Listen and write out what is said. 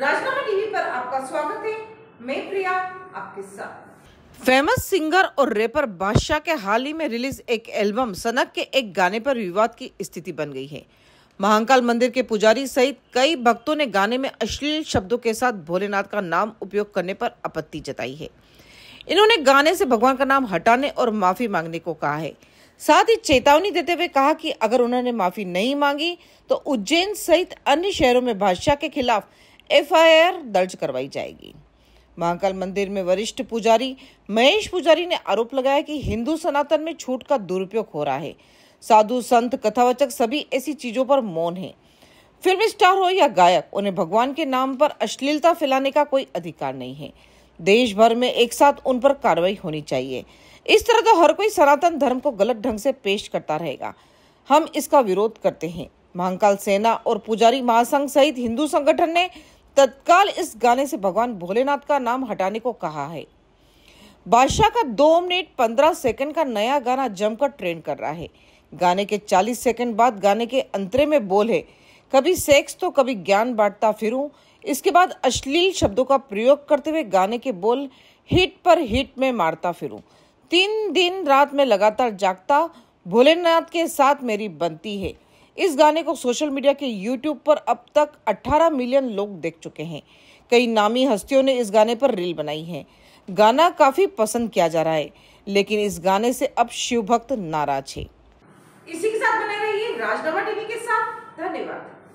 राजनामा TV पर आपका स्वागत है मैं प्रिया आपके साथ फेमस सिंगर और रेपर बादशाह के हाल ही में रिलीज एक एल्बम सनक के एक गाने पर विवाद की स्थिति बन गई है महाकाल मंदिर के पुजारी सहित कई भक्तों ने गाने में अश्लील शब्दों के साथ भोलेनाथ का नाम उपयोग करने पर आपत्ति जताई है इन्होंने गाने से भगवान का नाम हटाने और माफी मांगने को कहा है साथ ही चेतावनी देते हुए कहा कि अगर उन्होंने माफी नहीं मांगी तो उज्जैन सहित अन्य शहरों में बादशाह के खिलाफ एफआईआर दर्ज करवाई जाएगी महाकाल मंदिर में वरिष्ठ पुजारी महेश पुजारी ने आरोप लगाया कि हिंदू सनातन में छूट का दुरुपयोग हो रहा है साधु संत कथावचक सभी ऐसी चीजों पर मौन है फिल्म स्टार हो या गायक उन्हें भगवान के नाम पर अश्लीलता फैलाने का कोई अधिकार नहीं है देश भर में एक साथ उन पर कार्रवाई होनी चाहिए इस तरह तो हर कोई सनातन धर्म को गलत ढंग से पेश करता रहेगा हम इसका विरोध करते हैं महाकाल सेना और पुजारी महासंघ सहित हिंदू संगठन ने तत्काल इस गाने से भगवान भोलेनाथ का नाम हटाने को कहा है बादशाह का दो मिनट पंद्रह सेकंड का नया गाना जमकर ट्रेंड कर रहा है गाने के चालीस सेकंड बाद गाने के अंतरे में बोल है कभी सेक्स तो कभी ज्ञान बांटता फिरूं इसके बाद अश्लील शब्दों का प्रयोग करते हुए गाने के बोल हिट पर हिट में मारता फिरूं तीन दिन रात में लगातार जागता भोलेनाथ के साथ मेरी बनती है इस गाने को सोशल मीडिया के यूट्यूब पर अब तक 18 मिलियन लोग देख चुके हैं कई नामी हस्तियों ने इस गाने पर रील बनाई है गाना काफी पसंद किया जा रहा है लेकिन इस गाने से अब शिव भक्त नाराज है इसी के साथ बने रहिए राजनामा टीवी के साथ धन्यवाद